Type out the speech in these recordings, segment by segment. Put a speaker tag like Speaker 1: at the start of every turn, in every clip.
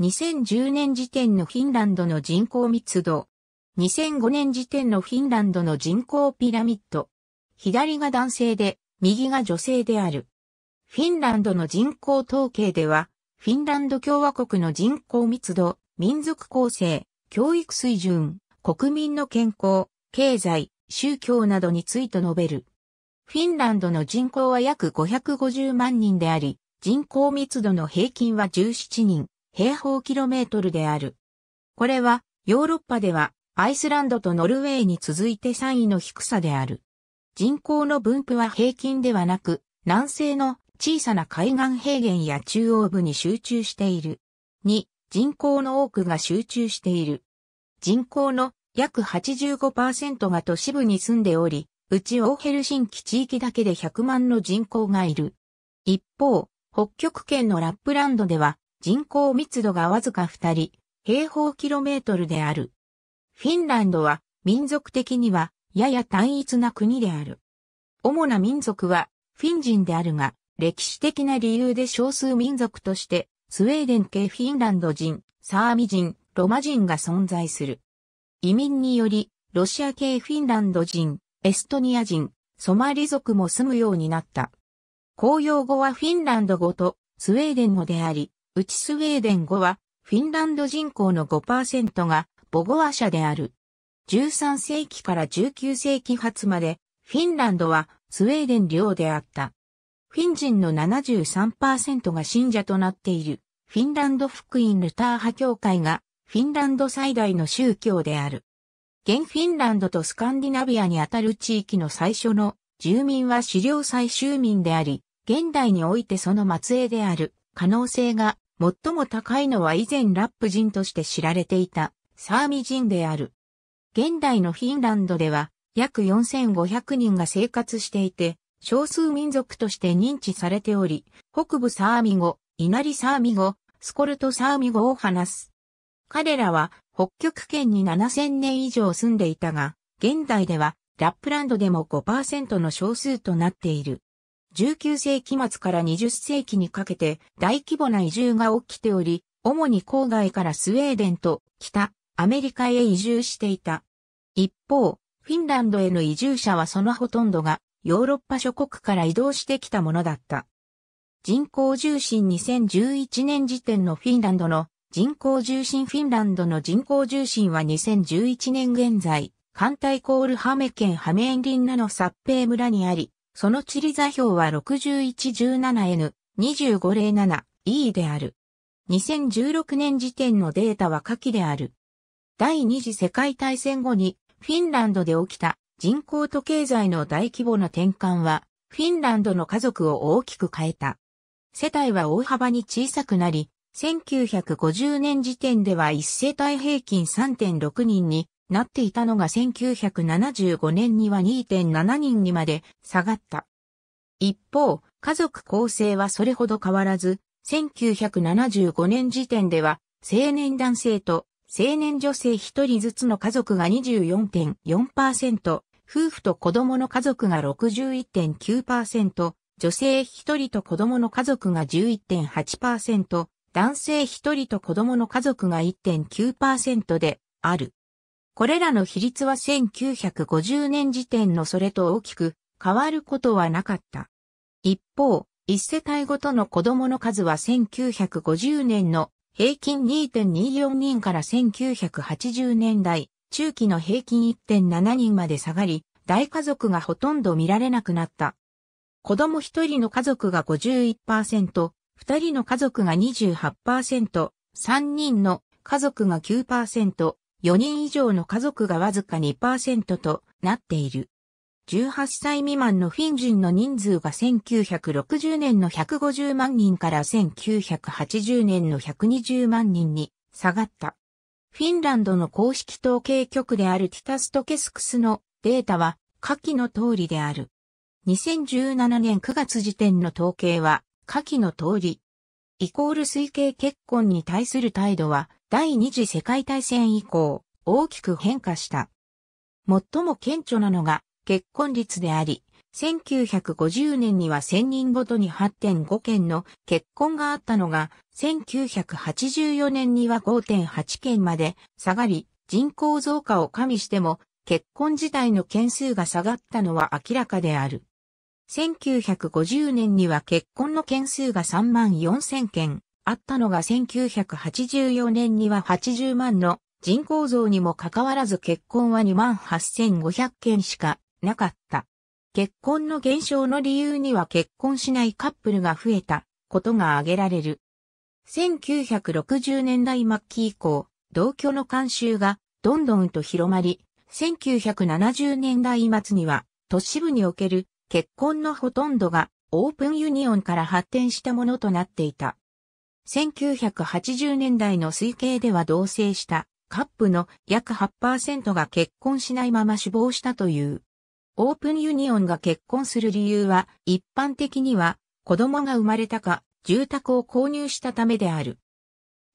Speaker 1: 2010年時点のフィンランドの人口密度。2005年時点のフィンランドの人口ピラミッド。左が男性で、右が女性である。フィンランドの人口統計では、フィンランド共和国の人口密度、民族構成、教育水準、国民の健康、経済、宗教などについて述べる。フィンランドの人口は約550万人であり、人口密度の平均は17人。平方キロメートルである。これはヨーロッパではアイスランドとノルウェーに続いて3位の低さである。人口の分布は平均ではなく、南西の小さな海岸平原や中央部に集中している。2、人口の多くが集中している。人口の約85%が都市部に住んでおり、うちオーヘルシンキ地域だけで100万の人口がいる。一方、北極圏のラップランドでは人口密度がわずか2人、平方キロメートルである。フィンランドは民族的にはやや単一な国である。主な民族はフィン人であるが、歴史的な理由で少数民族として、スウェーデン系フィンランド人、サーミ人、ロマ人が存在する。移民により、ロシア系フィンランド人、エストニア人、ソマリ族も住むようになった。公用語はフィンランド語とスウェーデン語であり、うちスウェーデン語は、フィンランド人口の5%が母語話者である。13世紀から19世紀初まで、フィンランドはスウェーデン領であった。フィン人の73%が信者となっている、フィンランド福音ルター派教会が、フィンランド最大の宗教である。現フィンランドとスカンディナビアにあたる地域の最初の住民は狩猟採集民であり、現代においてその末裔である可能性が最も高いのは以前ラップ人として知られていたサーミ人である。現代のフィンランドでは約4500人が生活していて、少数民族として認知されており、北部サーミ語、稲荷サーミ語、スコルトサーミ語を話す。彼らは北極圏に7000年以上住んでいたが、現代ではラップランドでも5%の少数となっている。19世紀末から20世紀にかけて大規模な移住が起きており、主に郊外からスウェーデンと北アメリカへ移住していた。一方、フィンランドへの移住者はそのほとんどがヨーロッパ諸国から移動してきたものだった。人口重心2011年時点のフィンランドの人口重心フィンランドの人口重心は2011年現在、艦隊コールハメ県ハメンリンナのサッペ村にあり、その地理座標は 6117N2507E である。2016年時点のデータは下記である。第二次世界大戦後にフィンランドで起きた人口と経済の大規模な転換はフィンランドの家族を大きく変えた。世帯は大幅に小さくなり、1950年時点では1世帯平均3.6人になっていたのが1975年には2.7人にまで下がった。一方、家族構成はそれほど変わらず、1975年時点では、青年男性と青年女性一人ずつの家族が24.4%、夫婦と子供の家族が61.9%、女性一人と子供の家族が11.8%、男性一人と子供の家族が1.9%である。これらの比率は1950年時点のそれと大きく変わることはなかった。一方、一世帯ごとの子供の数は1950年の平均2.24人から1980年代中期の平均1.7人まで下がり、大家族がほとんど見られなくなった。子供一人の家族が51%、二人の家族が28%、三人の家族が9%、4人以上の家族がわずか2%となっている。18歳未満のフィン人の人数が1960年の150万人から1980年の120万人に下がった。フィンランドの公式統計局であるティタストケスクスのデータは下記の通りである。2017年9月時点の統計は下記の通り。イコール推計結婚に対する態度は第二次世界大戦以降、大きく変化した。最も顕著なのが結婚率であり、1950年には1000人ごとに8.5件の結婚があったのが、1984年には5.8件まで下がり、人口増加を加味しても、結婚自体の件数が下がったのは明らかである。1950年には結婚の件数が3万4000件、あったのが1984年には80万の人口増にもかかわらず結婚は28,500件しかなかった。結婚の減少の理由には結婚しないカップルが増えたことが挙げられる。1960年代末期以降、同居の慣習がどんどんと広まり、1970年代末には都市部における結婚のほとんどがオープンユニオンから発展したものとなっていた。1980年代の推計では同棲したカップの約8%が結婚しないまま死亡したという。オープンユニオンが結婚する理由は一般的には子供が生まれたか住宅を購入したためである。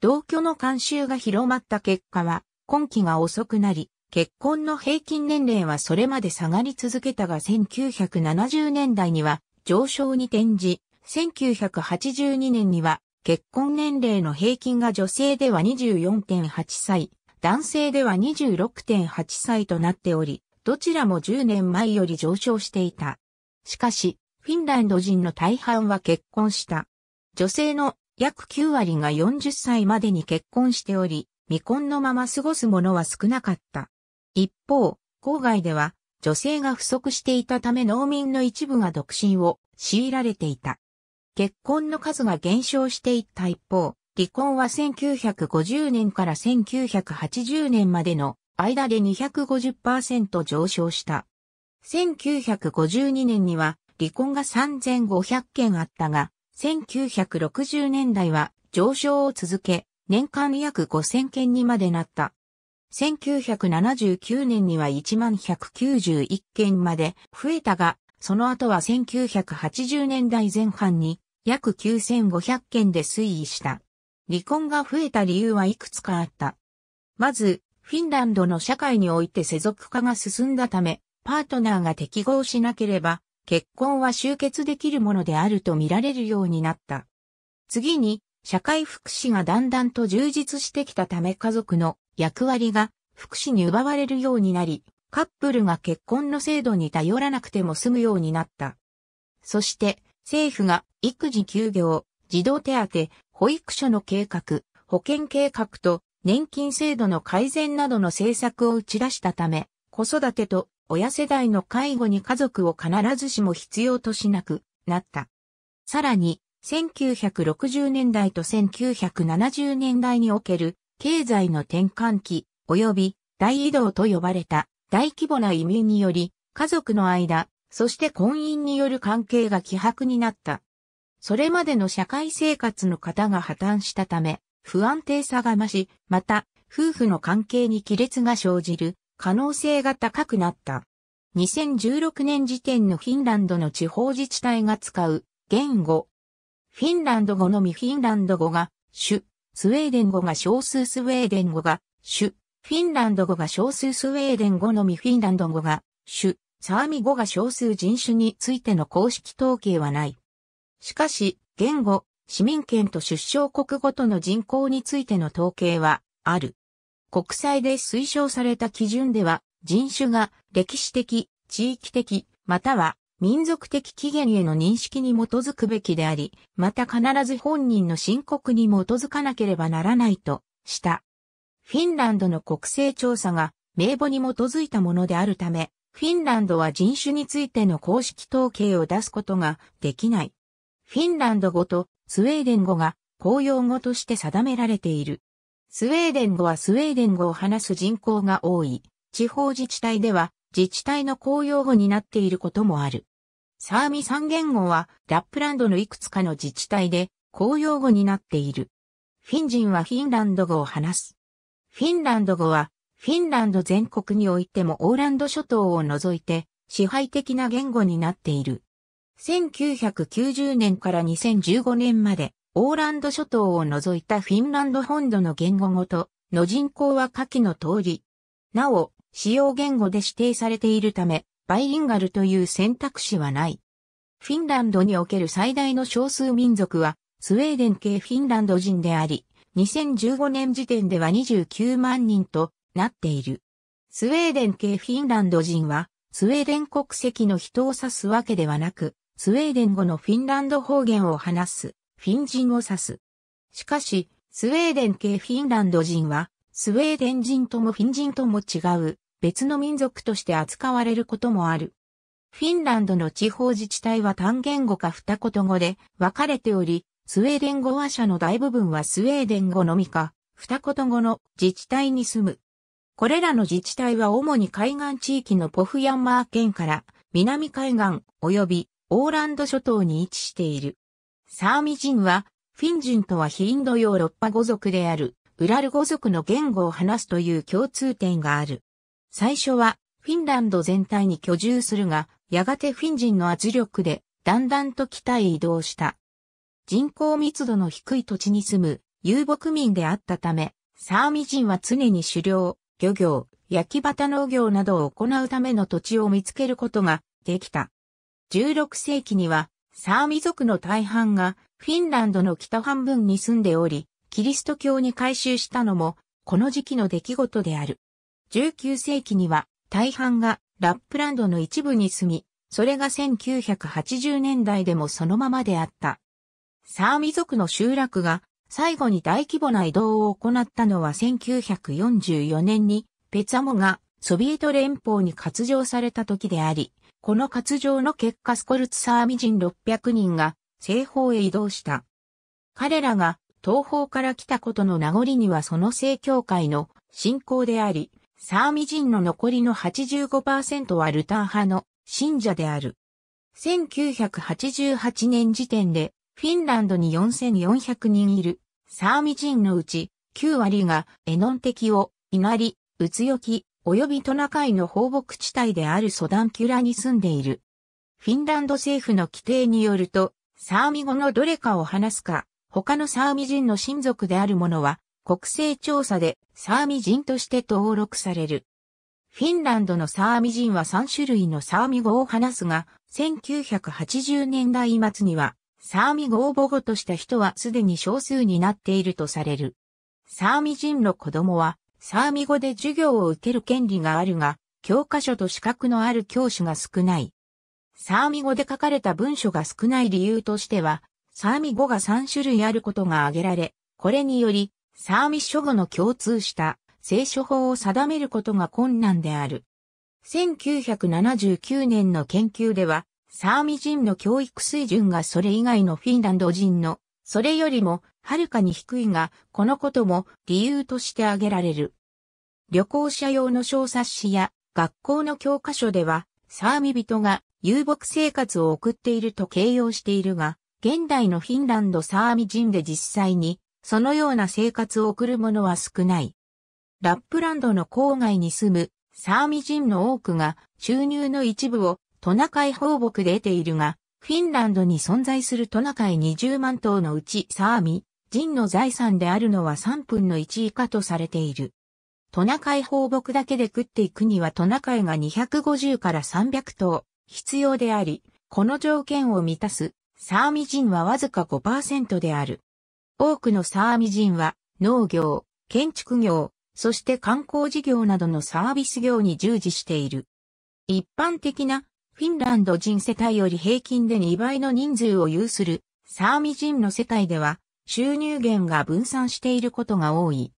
Speaker 1: 同居の慣習が広まった結果は今期が遅くなり、結婚の平均年齢はそれまで下がり続けたが1970年代には上昇に転じ、1982年には結婚年齢の平均が女性では24.8歳、男性では26.8歳となっており、どちらも10年前より上昇していた。しかし、フィンランド人の大半は結婚した。女性の約9割が40歳までに結婚しており、未婚のまま過ごす者は少なかった。一方、郊外では女性が不足していたため農民の一部が独身を強いられていた。結婚の数が減少していった一方、離婚は1950年から1980年までの間で250%上昇した。1952年には離婚が3500件あったが、1960年代は上昇を続け、年間約5000件にまでなった。1979年には1191件まで増えたが、その後は1980年代前半に約9500件で推移した。離婚が増えた理由はいくつかあった。まず、フィンランドの社会において世俗化が進んだため、パートナーが適合しなければ、結婚は終結できるものであると見られるようになった。次に、社会福祉がだんだんと充実してきたため家族の役割が福祉に奪われるようになり、カップルが結婚の制度に頼らなくても済むようになった。そして、政府が育児休業、児童手当、保育所の計画、保険計画と年金制度の改善などの政策を打ち出したため、子育てと親世代の介護に家族を必ずしも必要としなくなった。さらに、1960年代と1970年代における経済の転換期及び大移動と呼ばれた大規模な移民により家族の間そして婚姻による関係が希薄になった。それまでの社会生活の方が破綻したため、不安定さが増し、また、夫婦の関係に亀裂が生じる可能性が高くなった。2016年時点のフィンランドの地方自治体が使う言語。フィンランド語のみフィンランド語が主、スウェーデン語が少数スウェーデン語が主、フィンランド語が少数スウェーデン語のみフィンランド語が主、サーミ語が少数人種についての公式統計はない。しかし、言語、市民権と出生国ごとの人口についての統計は、ある。国際で推奨された基準では、人種が歴史的、地域的、または民族的起源への認識に基づくべきであり、また必ず本人の申告に基づかなければならないとした。フィンランドの国勢調査が名簿に基づいたものであるため、フィンランドは人種についての公式統計を出すことができない。フィンランド語とスウェーデン語が公用語として定められている。スウェーデン語はスウェーデン語を話す人口が多い。地方自治体では自治体の公用語になっていることもある。サーミ三言語はラップランドのいくつかの自治体で公用語になっている。フィン人はフィンランド語を話す。フィンランド語はフィンランド全国においてもオーランド諸島を除いて支配的な言語になっている。1990年から2015年まで、オーランド諸島を除いたフィンランド本土の言語ごとの人口は下記の通り。なお、使用言語で指定されているため、バイリンガルという選択肢はない。フィンランドにおける最大の少数民族は、スウェーデン系フィンランド人であり、2015年時点では29万人となっている。スウェーデン系フィンランド人は、スウェーデン国籍の人を指すわけではなく、スウェーデン語のフィンランド方言を話す、フィン人を指す。しかし、スウェーデン系フィンランド人は、スウェーデン人ともフィン人とも違う、別の民族として扱われることもある。フィンランドの地方自治体は単言語か二言語で分かれており、スウェーデン語話者の大部分はスウェーデン語のみか、二言語の自治体に住む。これらの自治体は主に海岸地域のポフヤンマー県から南海岸及びオーランド諸島に位置している。サーミ人はフィン人とは非インドヨーロッパ語族であるウラル語族の言語を話すという共通点がある。最初はフィンランド全体に居住するが、やがてフィン人の圧力でだんだんと北へ移動した。人口密度の低い土地に住む遊牧民であったため、サーミ人は常に狩猟、漁業、焼き畑農業などを行うための土地を見つけることができた。16世紀には、サーミ族の大半がフィンランドの北半分に住んでおり、キリスト教に改宗したのも、この時期の出来事である。19世紀には、大半がラップランドの一部に住み、それが1980年代でもそのままであった。サーミ族の集落が最後に大規模な移動を行ったのは1944年に、ペツァモがソビエト連邦に割譲された時であり、この割譲の結果スコルツサーミ人600人が西方へ移動した。彼らが東方から来たことの名残にはその正教会の信仰であり、サーミ人の残りの85%はルター派の信者である。1988年時点でフィンランドに4400人いるサーミ人のうち9割がエノン敵を稲荷、ウツヨキ、及びトナカイの放牧地帯であるソダンキュラに住んでいる。フィンランド政府の規定によると、サーミ語のどれかを話すか、他のサーミ人の親族であるものは、国勢調査でサーミ人として登録される。フィンランドのサーミ人は3種類のサーミ語を話すが、1980年代末にはサーミ語を母語とした人はすでに少数になっているとされる。サーミ人の子供は、サーミ語で授業を受ける権利があるが、教科書と資格のある教師が少ない。サーミ語で書かれた文書が少ない理由としては、サーミ語が3種類あることが挙げられ、これにより、サーミ書語の共通した聖書法を定めることが困難である。1979年の研究では、サーミ人の教育水準がそれ以外のフィンランド人の、それよりも、はるかに低いが、このことも理由として挙げられる。旅行者用の小冊子や学校の教科書では、サーミ人が遊牧生活を送っていると形容しているが、現代のフィンランドサーミ人で実際に、そのような生活を送る者は少ない。ラップランドの郊外に住むサーミ人の多くが収入の一部をトナカイ放牧で得ているが、フィンランドに存在するトナカイ20万頭のうちサーミ、人の財産であるのは3分の1以下とされている。トナカイ放牧だけで食っていくにはトナカイが250から300頭必要であり、この条件を満たすサーミ人はわずか5%である。多くのサーミ人は農業、建築業、そして観光事業などのサービス業に従事している。一般的なフィンランド人世帯より平均で2倍の人数を有するサーミ人の世帯では収入源が分散していることが多い。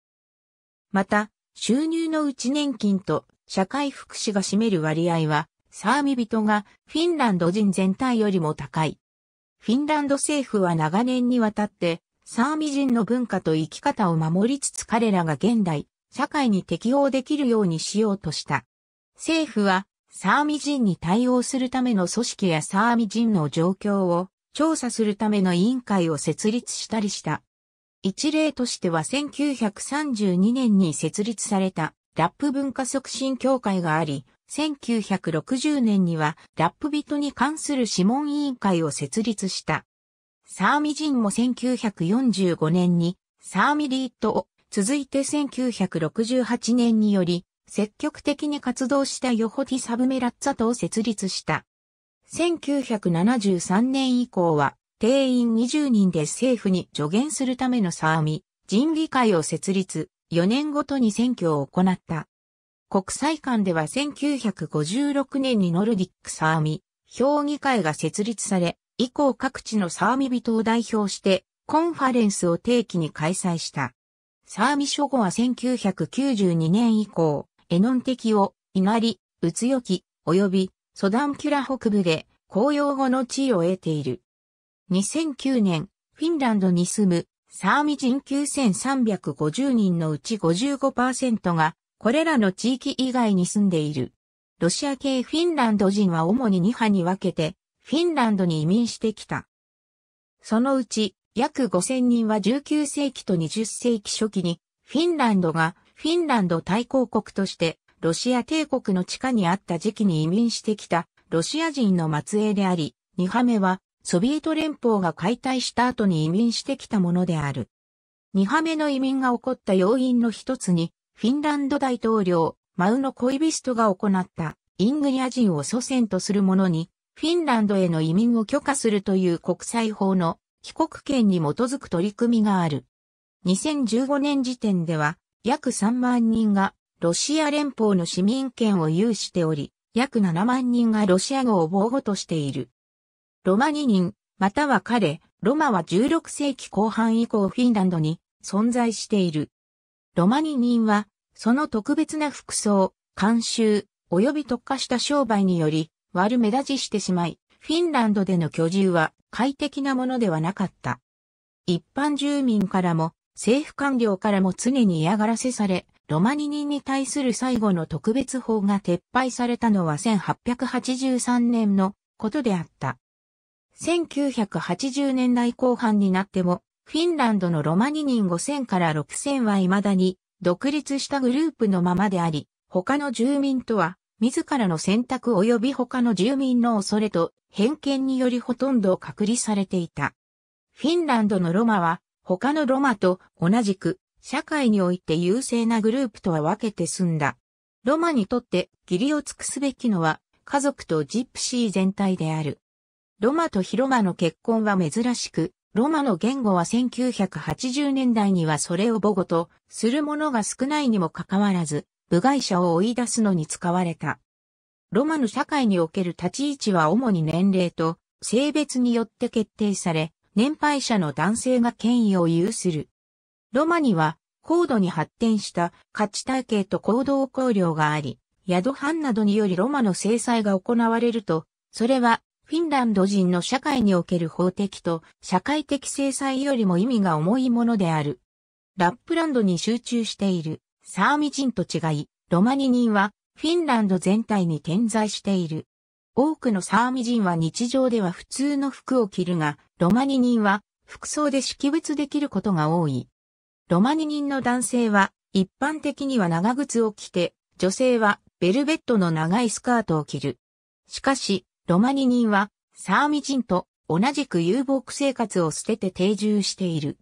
Speaker 1: また、収入のうち年金と社会福祉が占める割合はサーミ人がフィンランド人全体よりも高い。フィンランド政府は長年にわたってサーミ人の文化と生き方を守りつつ彼らが現代、社会に適応できるようにしようとした。政府はサーミ人に対応するための組織やサーミ人の状況を調査するための委員会を設立したりした。一例としては1932年に設立されたラップ文化促進協会があり、1960年にはラップ人に関する諮問委員会を設立した。サーミ人も1945年にサーミリートを続いて1968年により積極的に活動したヨホティ・サブメラッツァとを設立した。1973年以降は、定員20人で政府に助言するためのサーミ、人議会を設立、4年ごとに選挙を行った。国際間では1956年にノルディックサーミ、評議会が設立され、以降各地のサーミ人を代表して、コンファレンスを定期に開催した。サーミ諸語は1992年以降、エノン敵を、イガリ、ウツヨキ、及び、ソダンキュラ北部で、公用語の地位を得ている。2009年、フィンランドに住む、サーミ人9350人のうち55%が、これらの地域以外に住んでいる。ロシア系フィンランド人は主に2派に分けて、フィンランドに移民してきた。そのうち、約5000人は19世紀と20世紀初期に、フィンランドがフィンランド対抗国として、ロシア帝国の地下にあった時期に移民してきたロシア人の末裔であり、二羽目はソビエト連邦が解体した後に移民してきたものである。二羽目の移民が起こった要因の一つに、フィンランド大統領、マウノ・コイビストが行ったイングリア人を祖先とする者に、フィンランドへの移民を許可するという国際法の帰国権に基づく取り組みがある。2015年時点では、約3万人がロシア連邦の市民権を有しており、約7万人がロシア語を母語としている。ロマニ人、または彼、ロマは16世紀後半以降フィンランドに存在している。ロマニ人は、その特別な服装、慣習、及び特化した商売により、悪目立ちしてしまい、フィンランドでの居住は快適なものではなかった。一般住民からも政府官僚からも常に嫌がらせされ、ロマニ人に対する最後の特別法が撤廃されたのは1883年のことであった。1980年代後半になっても、フィンランドのロマニ人5000から6000は未だに独立したグループのままであり、他の住民とは自らの選択及び他の住民の恐れと偏見によりほとんど隔離されていた。フィンランドのロマは他のロマと同じく社会において優勢なグループとは分けて済んだ。ロマにとって義理を尽くすべきのは家族とジプシー全体である。ロマとヒロマの結婚は珍しく、ロマの言語は1980年代にはそれを母語とするものが少ないにもかかわらず、部外者を追い出すのに使われた。ロマの社会における立ち位置は主に年齢と性別によって決定され、年配者の男性が権威を有する。ロマには高度に発展した価値体系と行動考慮があり、ヤドハンなどによりロマの制裁が行われると、それはフィンランド人の社会における法的と社会的制裁よりも意味が重いものである。ラップランドに集中しているサーミ人と違い、ロマニ人はフィンランド全体に点在している。多くのサーミ人は日常では普通の服を着るが、ロマニ人は服装で識別できることが多い。ロマニ人の男性は一般的には長靴を着て、女性はベルベットの長いスカートを着る。しかし、ロマニ人はサーミ人と同じく遊牧生活を捨てて定住している。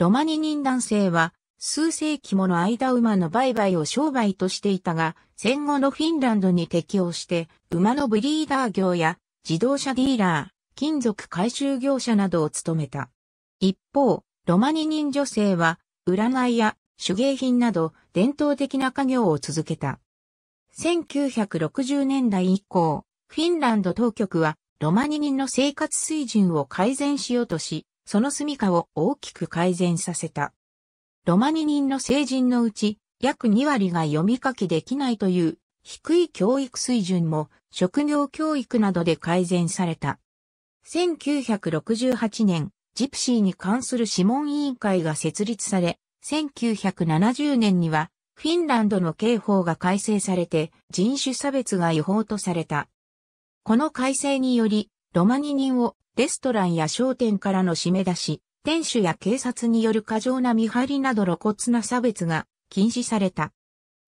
Speaker 1: ロマニ人男性は数世紀もの間馬の売買を商売としていたが、戦後のフィンランドに適応して、馬のブリーダー業や自動車ディーラー、金属回収業者などを務めた。一方、ロマニ人女性は、占いや手芸品など伝統的な家業を続けた。1960年代以降、フィンランド当局はロマニ人の生活水準を改善しようとし、その住処を大きく改善させた。ロマニ人の成人のうち、約2割が読み書きできないという低い教育水準も職業教育などで改善された。1968年、ジプシーに関する諮問委員会が設立され、1970年にはフィンランドの刑法が改正されて人種差別が違法とされた。この改正により、ロマニ人をレストランや商店からの締め出し、店主や警察による過剰な見張りなど露骨な差別が禁止された。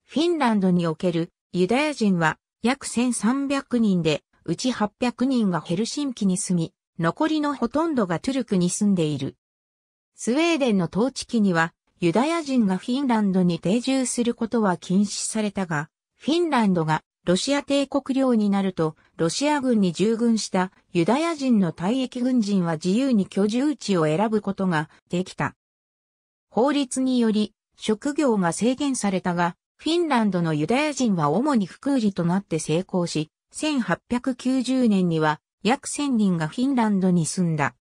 Speaker 1: フィンランドにおけるユダヤ人は約1300人で、うち800人がヘルシンキに住み、残りのほとんどがトゥルクに住んでいる。スウェーデンの統治期には、ユダヤ人がフィンランドに定住することは禁止されたが、フィンランドがロシア帝国領になると、ロシア軍に従軍したユダヤ人の退役軍人は自由に居住地を選ぶことができた。法律により、職業が制限されたが、フィンランドのユダヤ人は主に副売りとなって成功し、1890年には約1000人がフィンランドに住んだ。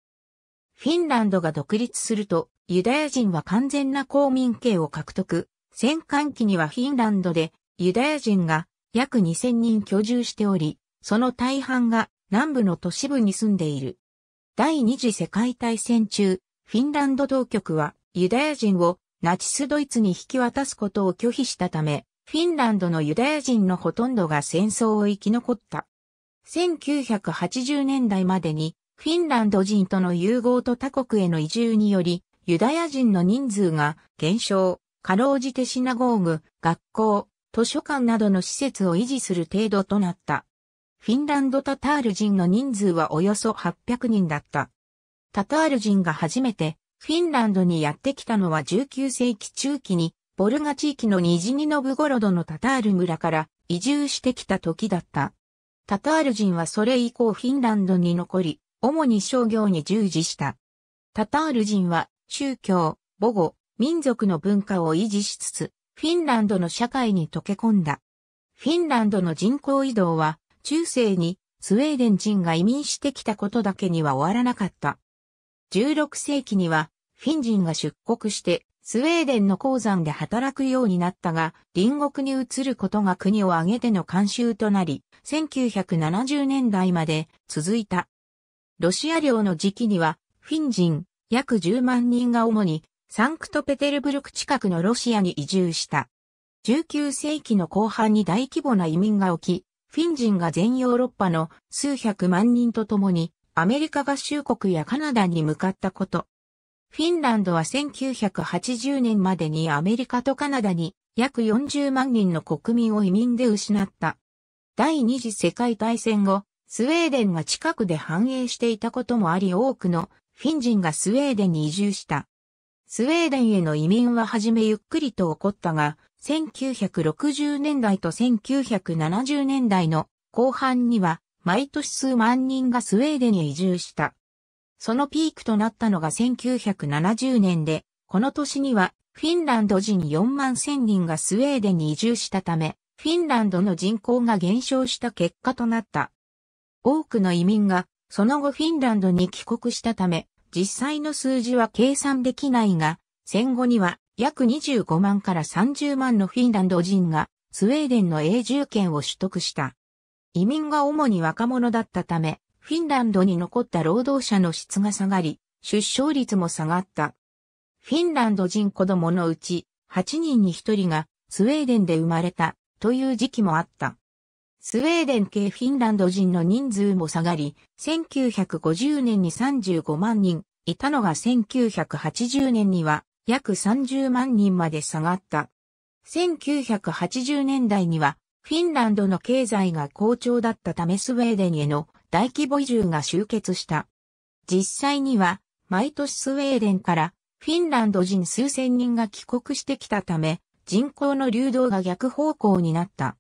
Speaker 1: フィンランドが独立すると、ユダヤ人は完全な公民権を獲得。戦艦期にはフィンランドでユダヤ人が約2000人居住しており、その大半が南部の都市部に住んでいる。第二次世界大戦中、フィンランド当局はユダヤ人をナチスドイツに引き渡すことを拒否したため、フィンランドのユダヤ人のほとんどが戦争を生き残った。1980年代までにフィンランド人との融合と他国への移住により、ユダヤ人の人数が減少、かろうじてシナゴーグ、学校、図書館などの施設を維持する程度となった。フィンランドタタール人の人数はおよそ800人だった。タタール人が初めてフィンランドにやってきたのは19世紀中期に、ボルガ地域のニジニノブゴロドのタタール村から移住してきた時だった。タタール人はそれ以降フィンランドに残り、主に商業に従事した。タタール人は宗教、母語、民族の文化を維持しつつ、フィンランドの社会に溶け込んだ。フィンランドの人口移動は、中世にスウェーデン人が移民してきたことだけには終わらなかった。16世紀には、フィン人が出国して、スウェーデンの鉱山で働くようになったが、隣国に移ることが国を挙げての慣習となり、1970年代まで続いた。ロシア領の時期には、フィン人、約10万人が主にサンクトペテルブルク近くのロシアに移住した。19世紀の後半に大規模な移民が起き、フィン人が全ヨーロッパの数百万人と共にアメリカ合衆国やカナダに向かったこと。フィンランドは1980年までにアメリカとカナダに約40万人の国民を移民で失った。第二次世界大戦後、スウェーデンが近くで繁栄していたこともあり多くのフィン人がスウェーデンに移住した。スウェーデンへの移民は初めゆっくりと起こったが、1960年代と1970年代の後半には、毎年数万人がスウェーデンへ移住した。そのピークとなったのが1970年で、この年にはフィンランド人4万1000人がスウェーデンに移住したため、フィンランドの人口が減少した結果となった。多くの移民が、その後フィンランドに帰国したため、実際の数字は計算できないが、戦後には約25万から30万のフィンランド人がスウェーデンの永住権を取得した。移民が主に若者だったため、フィンランドに残った労働者の質が下がり、出生率も下がった。フィンランド人子供のうち8人に1人がスウェーデンで生まれたという時期もあった。スウェーデン系フィンランド人の人数も下がり、1950年に35万人、いたのが1980年には約30万人まで下がった。1980年代には、フィンランドの経済が好調だったためスウェーデンへの大規模移住が集結した。実際には、毎年スウェーデンからフィンランド人数千人が帰国してきたため、人口の流動が逆方向になった。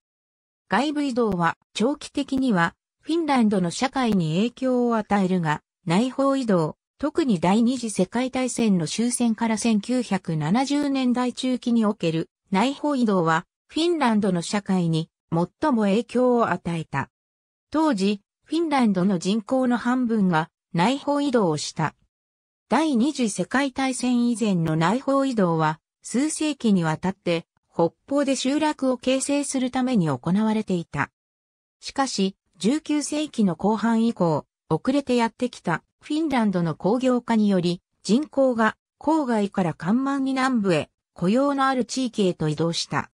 Speaker 1: 外部移動は長期的にはフィンランドの社会に影響を与えるが、内包移動、特に第二次世界大戦の終戦から1970年代中期における内包移動はフィンランドの社会に最も影響を与えた。当時、フィンランドの人口の半分が内包移動をした。第二次世界大戦以前の内包移動は数世紀にわたって北方で集落を形成するために行われていた。しかし、19世紀の後半以降、遅れてやってきたフィンランドの工業化により、人口が郊外から緩満に南部へ、雇用のある地域へと移動した。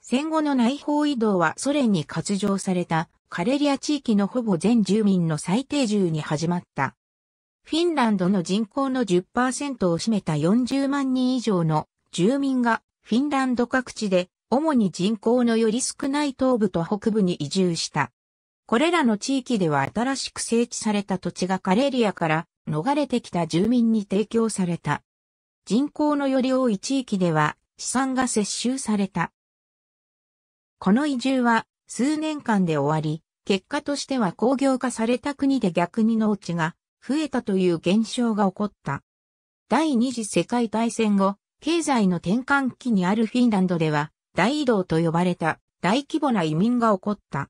Speaker 1: 戦後の内包移動はソ連に割譲されたカレリア地域のほぼ全住民の最低住に始まった。フィンランドの人口の10%を占めた40万人以上の住民がフィンランド各地で、主に人口のより少ない東部と北部に移住した。これらの地域では新しく整地された土地がカレリアから逃れてきた住民に提供された。人口のより多い地域では資産が接収された。この移住は数年間で終わり、結果としては工業化された国で逆に農地が増えたという現象が起こった。第二次世界大戦後、経済の転換期にあるフィンランドでは、大移動と呼ばれた大規模な移民が起こった。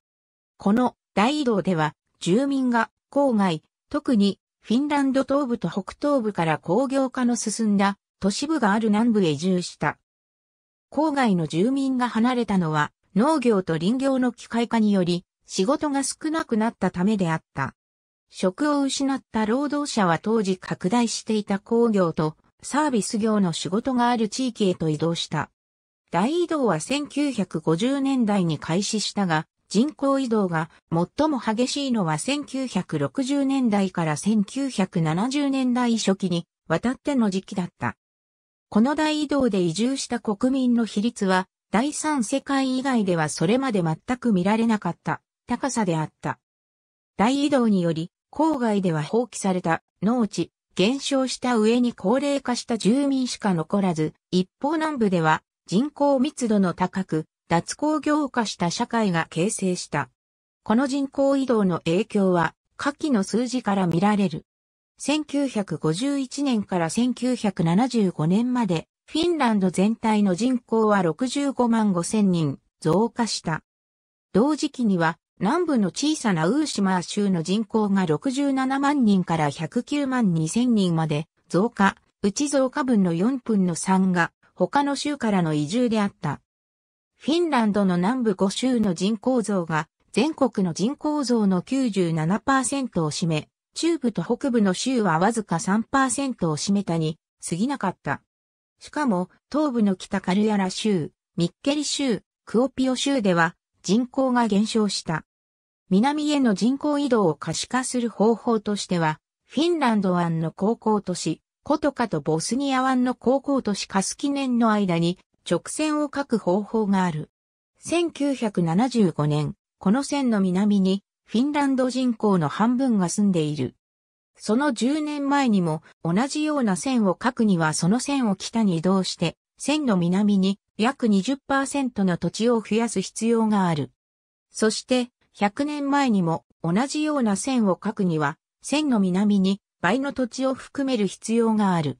Speaker 1: この大移動では、住民が郊外、特にフィンランド東部と北東部から工業化の進んだ都市部がある南部へ移住した。郊外の住民が離れたのは農業と林業の機械化により仕事が少なくなったためであった。職を失った労働者は当時拡大していた工業とサービス業の仕事がある地域へと移動した。大移動は1950年代に開始したが、人口移動が最も激しいのは1960年代から1970年代初期に渡っての時期だった。この大移動で移住した国民の比率は、第三世界以外ではそれまで全く見られなかった高さであった。大移動により、郊外では放棄された農地、減少した上に高齢化した住民しか残らず、一方南部では人口密度の高く、脱工業化した社会が形成した。この人口移動の影響は、下記の数字から見られる。1951年から1975年まで、フィンランド全体の人口は65万5千人増加した。同時期には南部の小さなウーシマー州の人口が67万人から109万2千人まで増加、うち増加分の4分の3が他の州からの移住であった。フィンランドの南部5州の人口増が全国の人口増の97%を占め、中部と北部の州はわずか3%を占めたに過ぎなかった。しかも、東部の北カルヤラ州、ミッケリ州、クオピオ州では人口が減少した。南への人口移動を可視化する方法としては、フィンランド湾の高校都市、コトカとボスニア湾の高校都市カスキ年の間に直線を書く方法がある。1975年、この線の南にフィンランド人口の半分が住んでいる。その10年前にも同じような線を書くにはその線を北に移動して線の南に約20%の土地を増やす必要がある。そして、100年前にも同じような線を書くには、線の南に倍の土地を含める必要がある。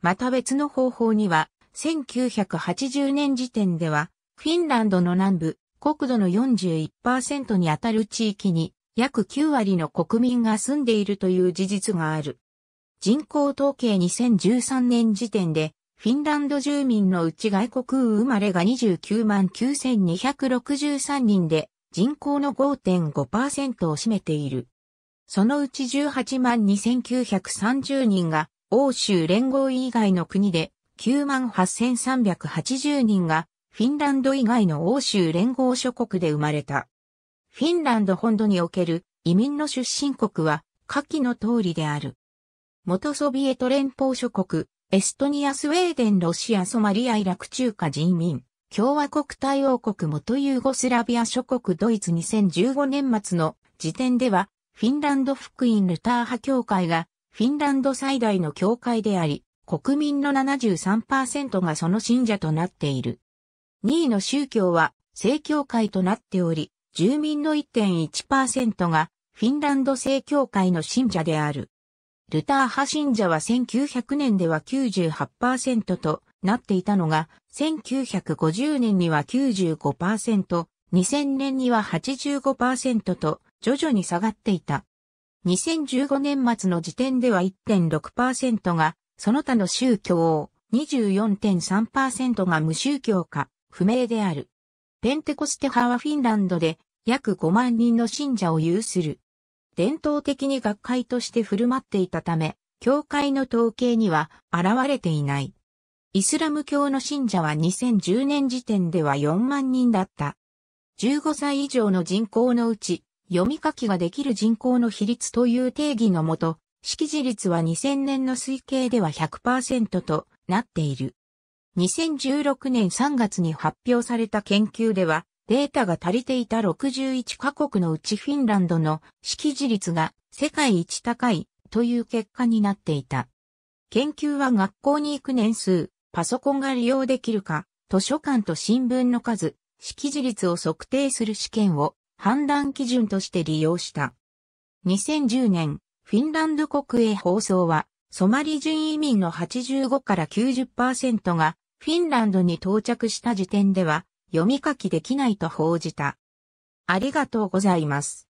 Speaker 1: また別の方法には、1980年時点では、フィンランドの南部、国土の41%にあたる地域に、約9割の国民が住んでいるという事実がある。人口統計2013年時点で、フィンランド住民のうち外国生まれが29万9263人で人口の5.5%を占めている。そのうち18万2930人が欧州連合以外の国で9万8380人がフィンランド以外の欧州連合諸国で生まれた。フィンランド本土における移民の出身国は下記の通りである。元ソビエト連邦諸国、エストニア、スウェーデン、ロシア、ソマリア、イラク、中華人民、共和国対王国元ユーゴスラビア諸国ドイツ2015年末の時点では、フィンランド福音ルター派教会が、フィンランド最大の教会であり、国民の73%がその信者となっている。2位の宗教は、正教会となっており、住民の1.1%が、フィンランド正教会の信者である。ルター派信者は1900年では98%となっていたのが、1950年には95%、2000年には85%と徐々に下がっていた。2015年末の時点では1.6%が、その他の宗教を、24.3%が無宗教か、不明である。ペンテコステ派はフィンランドで約5万人の信者を有する。伝統的に学会として振る舞っていたため、教会の統計には現れていない。イスラム教の信者は2010年時点では4万人だった。15歳以上の人口のうち、読み書きができる人口の比率という定義のもと、識字率は2000年の推計では100%となっている。2016年3月に発表された研究では、データが足りていた61カ国のうちフィンランドの識字率が世界一高いという結果になっていた。研究は学校に行く年数、パソコンが利用できるか、図書館と新聞の数、識字率を測定する試験を判断基準として利用した。2010年、フィンランド国営放送は、ソマリ人移民の85から90%がフィンランドに到着した時点では読み書きできないと報じた。ありがとうございます。